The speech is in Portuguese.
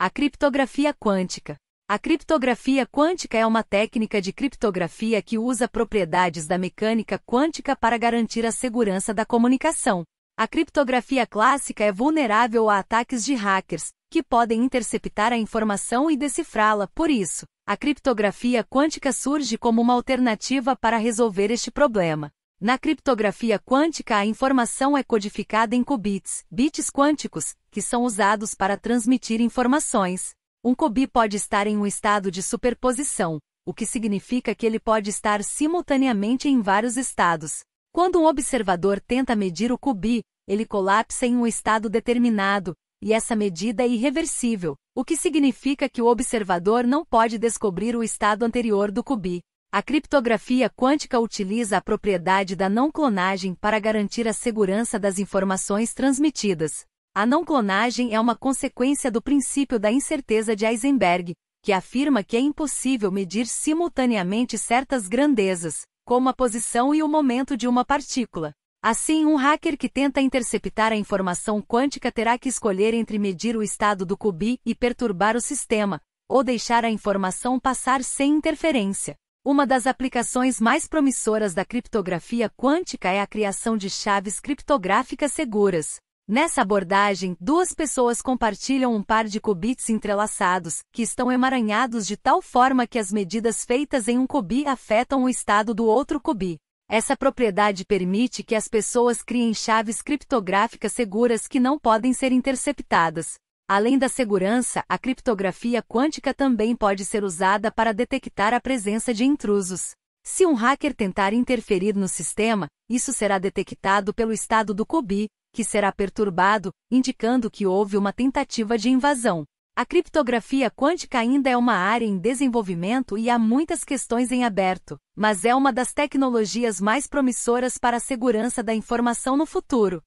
A criptografia quântica. A criptografia quântica é uma técnica de criptografia que usa propriedades da mecânica quântica para garantir a segurança da comunicação. A criptografia clássica é vulnerável a ataques de hackers, que podem interceptar a informação e decifrá-la, por isso, a criptografia quântica surge como uma alternativa para resolver este problema. Na criptografia quântica, a informação é codificada em qubits, bits quânticos, que são usados para transmitir informações. Um qubit pode estar em um estado de superposição, o que significa que ele pode estar simultaneamente em vários estados. Quando um observador tenta medir o qubit, ele colapsa em um estado determinado, e essa medida é irreversível, o que significa que o observador não pode descobrir o estado anterior do qubit. A criptografia quântica utiliza a propriedade da não clonagem para garantir a segurança das informações transmitidas. A não clonagem é uma consequência do princípio da incerteza de Heisenberg, que afirma que é impossível medir simultaneamente certas grandezas, como a posição e o momento de uma partícula. Assim, um hacker que tenta interceptar a informação quântica terá que escolher entre medir o estado do cubi e perturbar o sistema, ou deixar a informação passar sem interferência. Uma das aplicações mais promissoras da criptografia quântica é a criação de chaves criptográficas seguras. Nessa abordagem, duas pessoas compartilham um par de qubits entrelaçados, que estão emaranhados de tal forma que as medidas feitas em um qubit afetam o estado do outro qubit. Essa propriedade permite que as pessoas criem chaves criptográficas seguras que não podem ser interceptadas. Além da segurança, a criptografia quântica também pode ser usada para detectar a presença de intrusos. Se um hacker tentar interferir no sistema, isso será detectado pelo estado do COBI, que será perturbado, indicando que houve uma tentativa de invasão. A criptografia quântica ainda é uma área em desenvolvimento e há muitas questões em aberto, mas é uma das tecnologias mais promissoras para a segurança da informação no futuro.